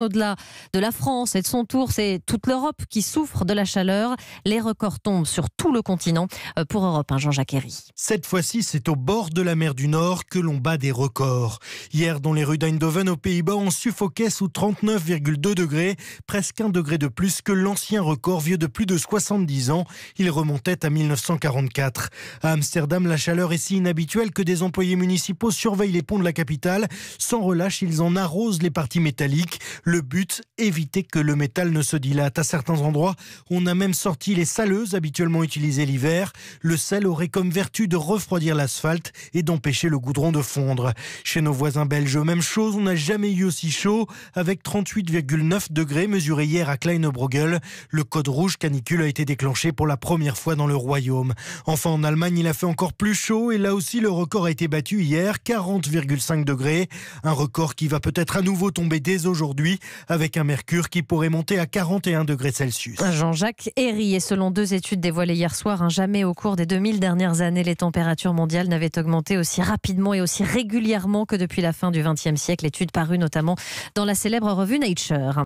Au-delà de la France et de son tour, c'est toute l'Europe qui souffre de la chaleur. Les records tombent sur tout le continent euh, pour Europe 1, hein, Jean-Jacques Herry. Cette fois-ci, c'est au bord de la mer du Nord que l'on bat des records. Hier, dans les rues d'Eindhoven aux Pays-Bas, on suffoquait sous 39,2 degrés, presque un degré de plus que l'ancien record vieux de plus de 70 ans. Il remontait à 1944. À Amsterdam, la chaleur est si inhabituelle que des employés municipaux surveillent les ponts de la capitale. Sans relâche, ils en arrosent les parties métalliques. Le but, éviter que le métal ne se dilate. À certains endroits, on a même sorti les saleuses habituellement utilisées l'hiver. Le sel aurait comme vertu de refroidir l'asphalte et d'empêcher le goudron de fondre. Chez nos voisins belges, même chose, on n'a jamais eu aussi chaud, avec 38,9 degrés mesurés hier à Kleinebroggel. Le code rouge canicule a été déclenché pour la première fois dans le royaume. Enfin, en Allemagne, il a fait encore plus chaud et là aussi, le record a été battu hier, 40,5 degrés. Un record qui va peut-être à nouveau tomber dès aujourd'hui avec un mercure qui pourrait monter à 41 degrés Celsius. Jean-Jacques Herry, et selon deux études dévoilées hier soir, jamais au cours des 2000 dernières années, les températures mondiales n'avaient augmenté aussi rapidement et aussi régulièrement que depuis la fin du XXe siècle. L'étude parue notamment dans la célèbre revue Nature.